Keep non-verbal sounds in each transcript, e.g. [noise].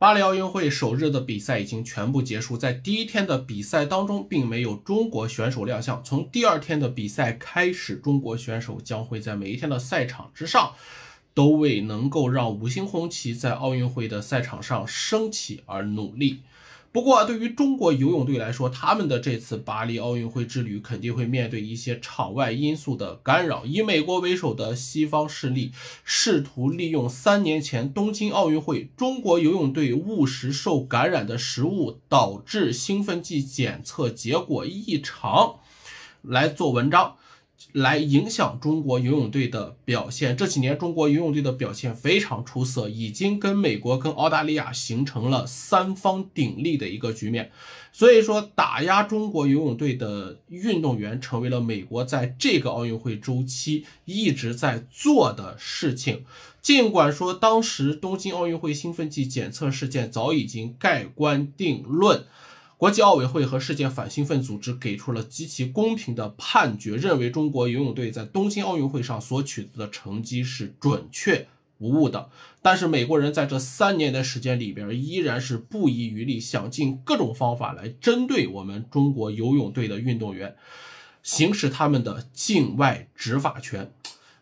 巴黎奥运会首日的比赛已经全部结束，在第一天的比赛当中，并没有中国选手亮相。从第二天的比赛开始，中国选手将会在每一天的赛场之上，都为能够让五星红旗在奥运会的赛场上升起而努力。不过，对于中国游泳队来说，他们的这次巴黎奥运会之旅肯定会面对一些场外因素的干扰。以美国为首的西方势力试图利用三年前东京奥运会中国游泳队误食受感染的食物导致兴奋剂检测结果异常来做文章。来影响中国游泳队的表现。这几年中国游泳队的表现非常出色，已经跟美国、跟澳大利亚形成了三方鼎立的一个局面。所以说，打压中国游泳队的运动员成为了美国在这个奥运会周期一直在做的事情。尽管说，当时东京奥运会兴奋剂检测事件早已经盖棺定论。国际奥委会和世界反兴奋组织给出了极其公平的判决，认为中国游泳队在东京奥运会上所取得的成绩是准确无误的。但是美国人在这三年的时间里边，依然是不遗余力，想尽各种方法来针对我们中国游泳队的运动员，行使他们的境外执法权。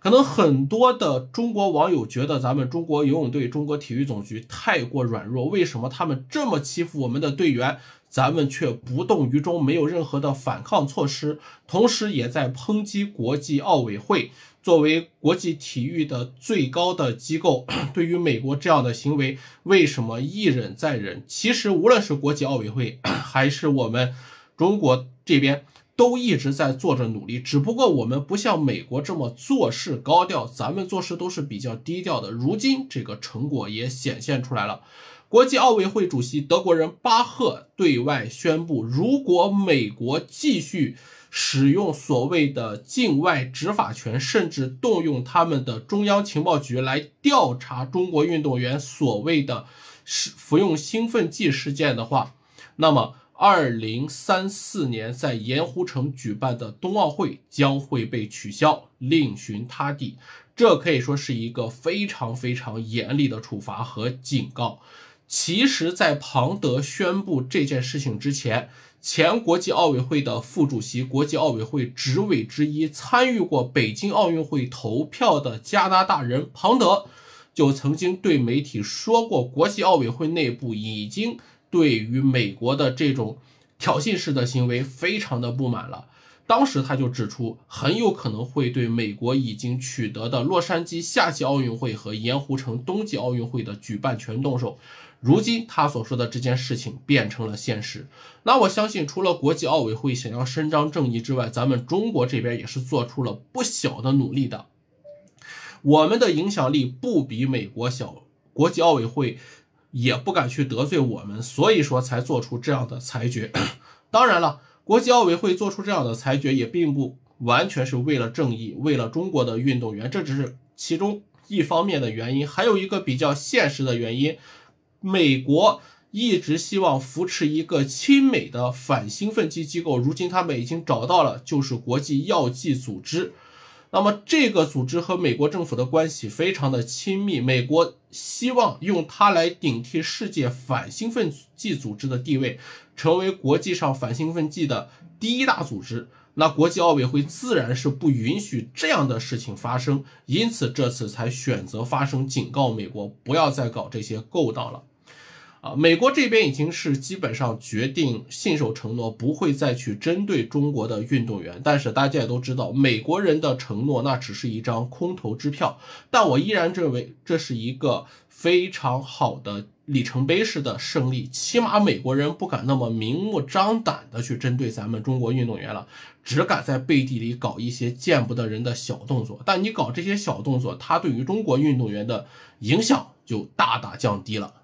可能很多的中国网友觉得咱们中国游泳队、中国体育总局太过软弱，为什么他们这么欺负我们的队员，咱们却不动于衷，没有任何的反抗措施？同时也在抨击国际奥委会作为国际体育的最高的机构，[clears throat] 对于美国这样的行为，为什么一忍再忍？其实无论是国际奥委会 [clears throat] 还是我们中国这边。都一直在做着努力，只不过我们不像美国这么做事高调，咱们做事都是比较低调的。如今这个成果也显现出来了。国际奥委会主席德国人巴赫对外宣布，如果美国继续使用所谓的境外执法权，甚至动用他们的中央情报局来调查中国运动员所谓的是服用兴奋剂事件的话，那么。二零三四年在盐湖城举办的冬奥会将会被取消，另寻他地。这可以说是一个非常非常严厉的处罚和警告。其实，在庞德宣布这件事情之前，前国际奥委会的副主席、国际奥委会执委之一、参与过北京奥运会投票的加拿大人庞德，就曾经对媒体说过，国际奥委会内部已经。对于美国的这种挑衅式的行为，非常的不满了。当时他就指出，很有可能会对美国已经取得的洛杉矶夏季奥运会和盐湖城冬季奥运会的举办权动手。如今他所说的这件事情变成了现实。那我相信，除了国际奥委会想要伸张正义之外，咱们中国这边也是做出了不小的努力的。我们的影响力不比美国小，国际奥委会。也不敢去得罪我们，所以说才做出这样的裁决。[clears throat] 当然了，国际奥委会做出这样的裁决也并不完全是为了正义，为了中国的运动员，这只是其中一方面的原因。还有一个比较现实的原因，美国一直希望扶持一个亲美的反兴奋剂机构，如今他们已经找到了，就是国际药剂组织。那么这个组织和美国政府的关系非常的亲密，美国希望用它来顶替世界反兴奋剂组织的地位，成为国际上反兴奋剂的第一大组织。那国际奥委会自然是不允许这样的事情发生，因此这次才选择发声警告美国，不要再搞这些勾当了。啊，美国这边已经是基本上决定信守承诺，不会再去针对中国的运动员。但是大家也都知道，美国人的承诺那只是一张空头支票。但我依然认为这是一个非常好的里程碑式的胜利。起码美国人不敢那么明目张胆的去针对咱们中国运动员了，只敢在背地里搞一些见不得人的小动作。但你搞这些小动作，它对于中国运动员的影响就大大降低了。